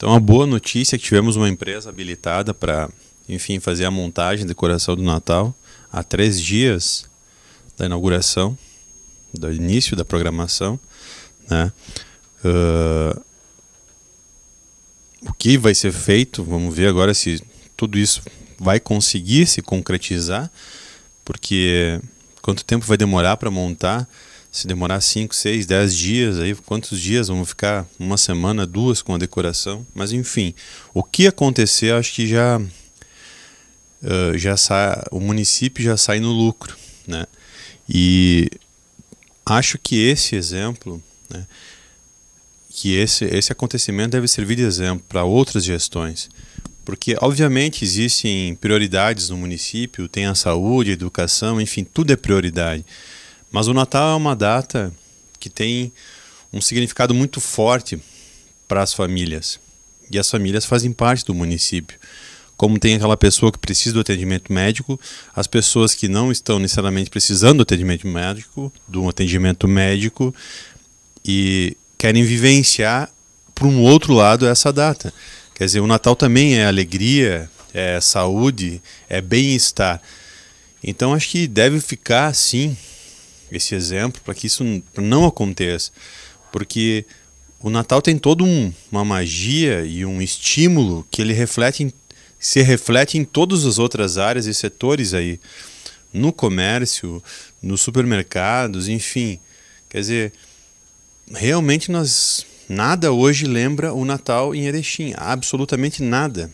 Então, a boa notícia é que tivemos uma empresa habilitada para, enfim, fazer a montagem e decoração do Natal há três dias da inauguração, do início da programação, né? Uh, o que vai ser feito, vamos ver agora se tudo isso vai conseguir se concretizar, porque quanto tempo vai demorar para montar se demorar 5, 6, 10 dias, aí quantos dias vamos ficar? Uma semana, duas com a decoração. Mas enfim, o que acontecer, acho que já, eh, já sai, o município já sai no lucro. Né? E acho que esse exemplo, né, que esse, esse acontecimento deve servir de exemplo para outras gestões. Porque, obviamente, existem prioridades no município, tem a saúde, a educação, enfim, tudo é prioridade. Mas o Natal é uma data que tem um significado muito forte para as famílias. E as famílias fazem parte do município. Como tem aquela pessoa que precisa do atendimento médico, as pessoas que não estão necessariamente precisando do atendimento médico, do atendimento médico e querem vivenciar para um outro lado essa data. Quer dizer, o Natal também é alegria, é saúde, é bem-estar. Então acho que deve ficar assim esse exemplo para que isso não aconteça. Porque o Natal tem toda um, uma magia e um estímulo que ele reflete em, se reflete em todas as outras áreas e setores aí. No comércio, nos supermercados, enfim. Quer dizer, realmente nós nada hoje lembra o Natal em Erechim, absolutamente nada.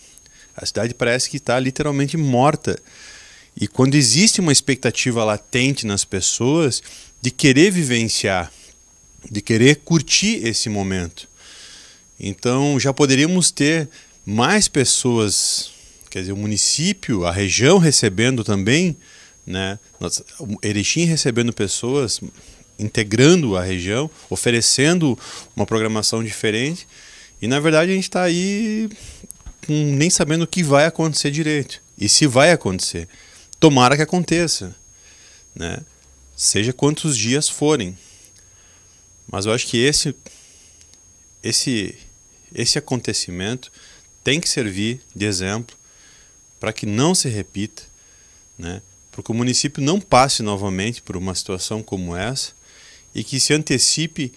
A cidade parece que está literalmente morta. E quando existe uma expectativa latente nas pessoas de querer vivenciar, de querer curtir esse momento. Então já poderíamos ter mais pessoas, quer dizer, o município, a região recebendo também, né? Erechim recebendo pessoas, integrando a região, oferecendo uma programação diferente. E na verdade a gente está aí nem sabendo o que vai acontecer direito e se vai acontecer. Tomara que aconteça, né? Seja quantos dias forem. Mas eu acho que esse esse esse acontecimento tem que servir de exemplo para que não se repita, né? Para que o município não passe novamente por uma situação como essa e que se antecipe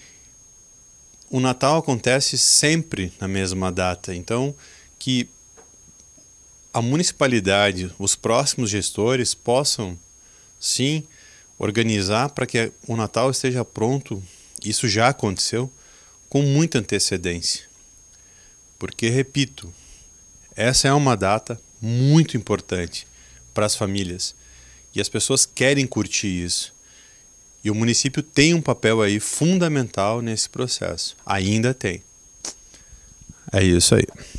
o Natal acontece sempre na mesma data. Então, que a municipalidade, os próximos gestores possam sim organizar para que o Natal esteja pronto. Isso já aconteceu com muita antecedência. Porque, repito, essa é uma data muito importante para as famílias e as pessoas querem curtir isso. E o município tem um papel aí fundamental nesse processo. Ainda tem. É isso aí.